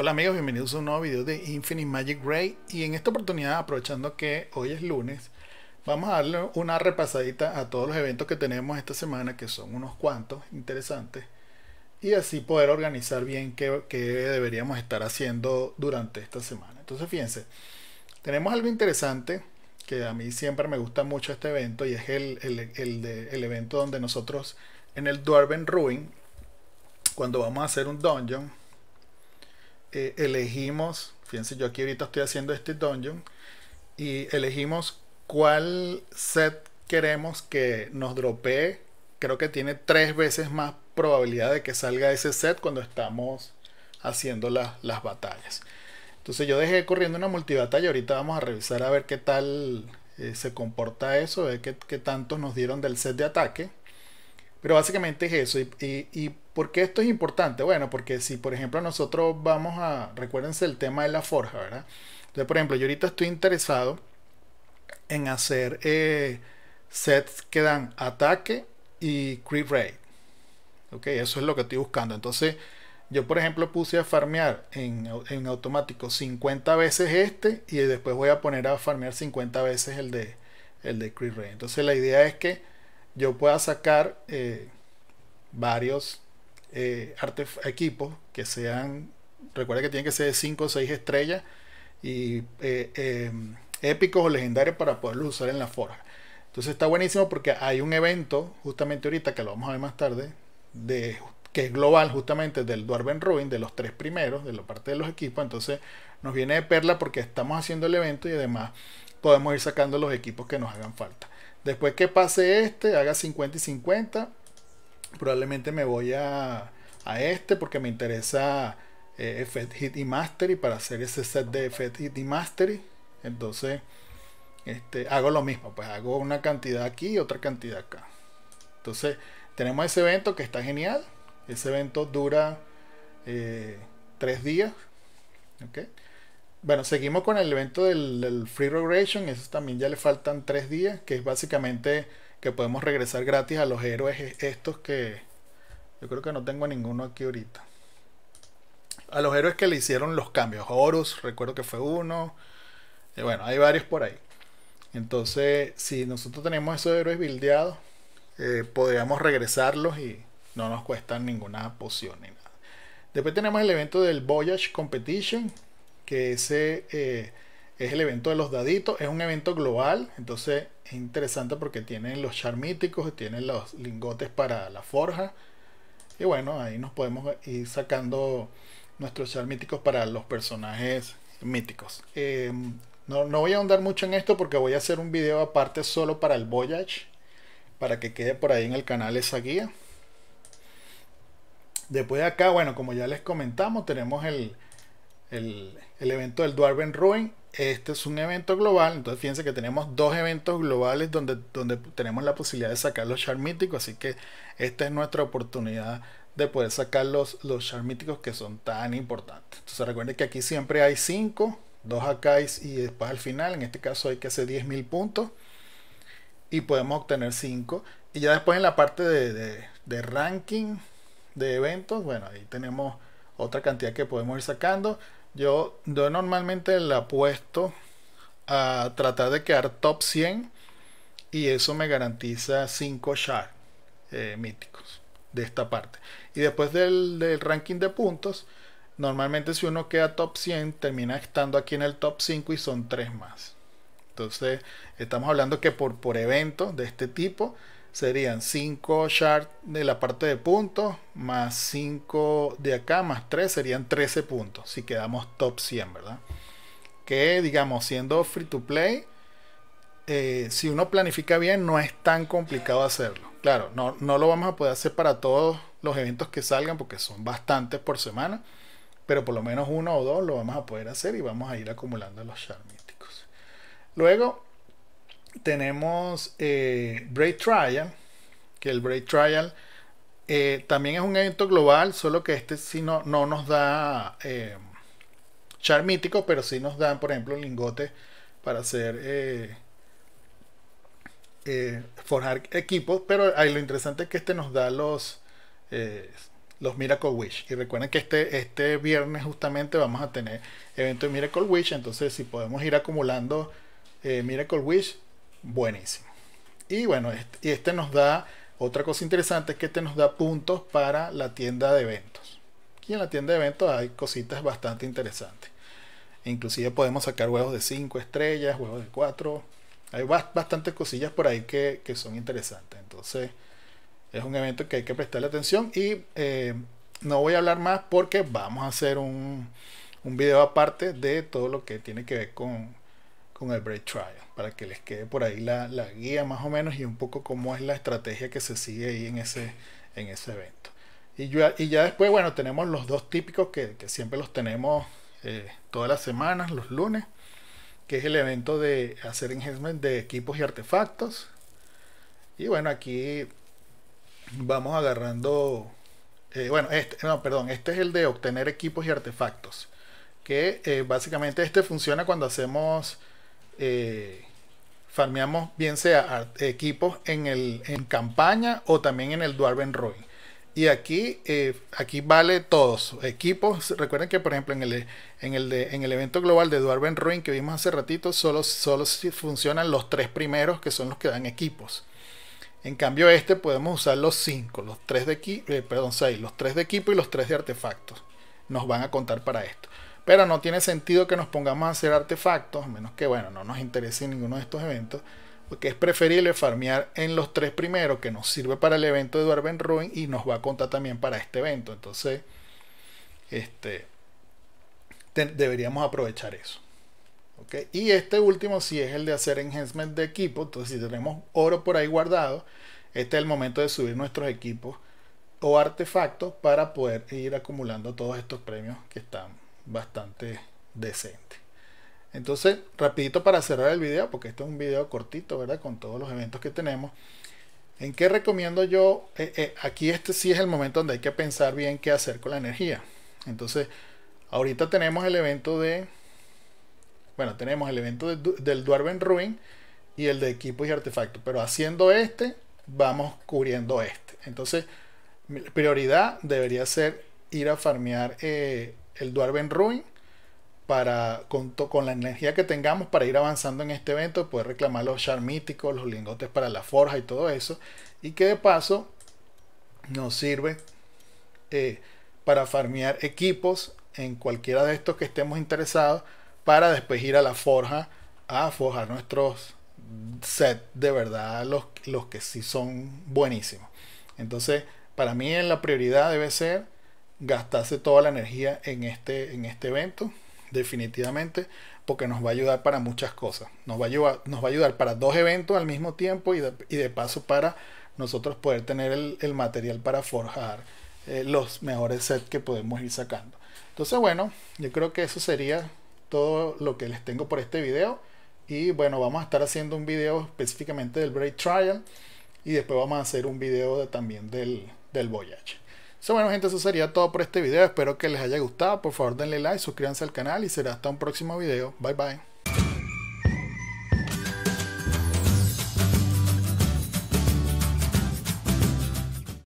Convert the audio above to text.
Hola amigos, bienvenidos a un nuevo video de Infinite Magic Ray y en esta oportunidad, aprovechando que hoy es lunes, vamos a darle una repasadita a todos los eventos que tenemos esta semana, que son unos cuantos interesantes, y así poder organizar bien qué, deberíamos estar haciendo durante esta semana. Entonces fíjense, tenemos algo interesante que a mí siempre me gusta mucho este evento y es el, el, el evento donde nosotros en el Dwarven Ruin, cuando vamos a hacer un dungeon, eh, elegimos, fíjense, yo aquí ahorita estoy haciendo este dungeon y elegimos cuál set queremos que nos dropee. Creo que tiene tres veces más probabilidad de que salga ese set cuando estamos haciendo las batallas. Entonces yo dejé corriendo una multibatalla, ahorita vamos a revisar a ver qué tal eh, se comporta eso, ver qué, qué tantos nos dieron del set de ataque. Pero básicamente es eso. Y, por qué esto es importante? Bueno, porque si por ejemplo nosotros vamos a, recuérdense el tema de la forja, ¿verdad? Entonces, por ejemplo, yo ahorita estoy interesado en hacer eh, sets que dan ataque y crit rate. Ok, eso es lo que estoy buscando. Entonces, yo por ejemplo puse a farmear en, automático 50 veces este y después voy a poner a farmear 50 veces el de, el de rate. Entonces, la idea es que yo pueda sacar eh, varios eh, equipos que sean, recuerda que tienen que ser de 5 o 6 estrellas y eh, em, épicos o legendarios para poderlos usar en la forja. Entonces está buenísimo porque hay un evento justamente ahorita que lo vamos a ver más tarde de que es global justamente del Dwarven Ruin, de los tres primeros, de la parte de los equipos. Entonces nos viene de perla porque estamos haciendo el evento y además podemos ir sacando los equipos que nos hagan falta. Después que pase este, haga 50 y 50. Probablemente me voy a, este porque me interesa eh, Effect Hit y Mastery para hacer ese set de Effect Hit y Mastery. Entonces, este, hago lo mismo. Pues hago una cantidad aquí y otra cantidad acá. Entonces, tenemos ese evento que está genial. Ese evento dura eh, tres días. ¿okay? Bueno, seguimos con el evento del, Free Regression. Eso también ya le faltan tres días, que es básicamente que podemos regresar gratis a los héroes e-, estos que yo creo que no tengo ninguno aquí ahorita. A los héroes que le hicieron los cambios. Horus, recuerdo que fue uno. Eh, bueno, hay varios por ahí. Entonces, si nosotros tenemos esos héroes bildeados, eh, podríamos regresarlos y no nos cuestan ninguna poción ni nada. Después tenemos el evento del Voyage Competition, que ese eh, es el evento de los daditos, es un evento global, entonces es interesante porque tienen los charmíticos, tienen los lingotes para la forja, y bueno, ahí nos podemos ir sacando nuestros charmíticos para los personajes míticos. Em, no, no, voy a ahondar mucho en esto porque voy a hacer un video aparte solo para el Voyage, para que quede por ahí en el canal esa guía. Después de acá, bueno, como ya les comentamos, tenemos el, el, evento del Dwarven Ruin. Este es un evento global, entonces fíjense que tenemos dos eventos globales donde, donde tenemos la posibilidad de sacar los char míticos, así que esta es nuestra oportunidad de poder sacar los, los char míticos que son tan importantes. Entonces recuerden que aquí siempre hay 5, 2 acá y, después al final, en este caso hay que hacer 10.000 puntos y podemos obtener 5. Y ya después en la parte de, de ranking de eventos, bueno, ahí tenemos otra cantidad que podemos ir sacando. Yo, doy normalmente el apuesto a tratar de quedar top 100 y eso me garantiza 5 Shards eh, míticos de esta parte. Y después del, ranking de puntos, normalmente si uno queda top 100, termina estando aquí en el top 5 y son 3 más. Entonces, estamos hablando que por, por evento de este tipo, serían 5 shards de la parte de puntos, más 5 de acá, más 3 serían 13 puntos, si quedamos top 100, ¿verdad? Que digamos, siendo free to play, eh, si uno planifica bien, no es tan complicado hacerlo. Claro, no, no lo vamos a poder hacer para todos los eventos que salgan, porque son bastantes por semana, pero por lo menos uno o dos lo vamos a poder hacer y vamos a ir acumulando los shards místicos. Luego, tenemos eh, Break Trial, que el Break Trial eh, también es un evento global, solo que este si no, nos da eh, char mítico, pero sí nos dan, por ejemplo, Lingote para hacer eh, eh, forjar equipos. Pero ahí lo interesante es que este nos da los los Miracle Wish. Y recuerden que este, este viernes justamente vamos a tener evento de Miracle Wish. Entonces, si podemos ir acumulando Miracle Wish, Buenísimo. Y bueno, este, y este nos da, otra cosa interesante es que este nos da puntos para la tienda de eventos. Y en la tienda de eventos hay cositas bastante interesantes. Inclusive podemos sacar huevos de 5 estrellas, Huevos de 4. Hay bastantes cosillas por ahí que, son interesantes. Entonces es un evento que hay que prestarle atención. Y eh, no voy a hablar más porque vamos a hacer un, un video aparte de todo lo que tiene que ver con, con el break trial, para que les quede por ahí la, guía más o menos y un poco cómo es la estrategia que se sigue ahí en ese, en ese evento. Y, yo, y ya después, bueno, tenemos los dos típicos que, siempre los tenemos eh, todas las semanas, los lunes, que es el evento de hacer engagement de equipos y artefactos. Y bueno, aquí vamos agarrando, eh, bueno, este, no, perdón, este es el de obtener equipos y artefactos, que eh, básicamente este funciona cuando hacemos eh, farmeamos bien sea equipos en, el, en campaña o también en el Dwarven ruin Y aquí, eh, aquí vale todos. Equipos, recuerden que por ejemplo en el, en el, de, en el evento global de Dwarven Ruin que vimos hace ratito, solo, solo funcionan los tres primeros que son los que dan equipos. En cambio este podemos usar los cinco los tres de equipo eh, perdón, seis los tres de equipo y los tres de artefactos. Nos van a contar para esto. Pero no tiene sentido que nos pongamos a hacer artefactos, a menos que, bueno, no nos interese ninguno de estos eventos, porque es preferible farmear en los tres primeros, que nos sirve para el evento de Dwarven Ruin y nos va a contar también para este evento. Entonces, este, deberíamos aprovechar eso. Y este último sí es el de hacer enhancement de equipo. Entonces, si tenemos oro por ahí guardado, este es el momento de subir nuestros equipos o artefactos para poder ir acumulando todos estos premios que están bastante decente. Entonces, rapidito para cerrar el video, porque este es un video cortito, ¿verdad? Con todos los eventos que tenemos. ¿En qué recomiendo yo? Eh, eh, aquí este sí es el momento donde hay que pensar bien qué hacer con la energía. Entonces, ahorita tenemos el evento de... Bueno, tenemos el evento del Dwarven Ruin y el de equipos y artefactos. Pero haciendo este, vamos cubriendo este. Entonces, prioridad debería ser ir a farmear eh, el Dwarven Ruin para con, con, la energía que tengamos para ir avanzando en este evento, poder reclamar los char míticos, los lingotes para la forja y todo eso. Y que de paso nos sirve eh, para farmear equipos en cualquiera de estos que estemos interesados para después ir a la forja a forjar nuestros set de verdad los, los que sí son buenísimos. Entonces, para mí la prioridad debe ser gastarse toda la energía en este, en este evento, definitivamente, porque nos va a ayudar para muchas cosas. Nos va a ayudar, nos va a ayudar para dos eventos al mismo tiempo y de, paso para nosotros poder tener el, material para forjar eh, los mejores sets que podemos ir sacando. Entonces, bueno, yo creo que eso sería todo lo que les tengo por este video. Y bueno, vamos a estar haciendo un video específicamente del Break Trial. Y después vamos a hacer un video también del, del Voyage bueno gente, eso sería todo por este video. Espero que les haya gustado. Por favor denle like, suscríbanse al canal y será hasta un próximo video. Bye bye.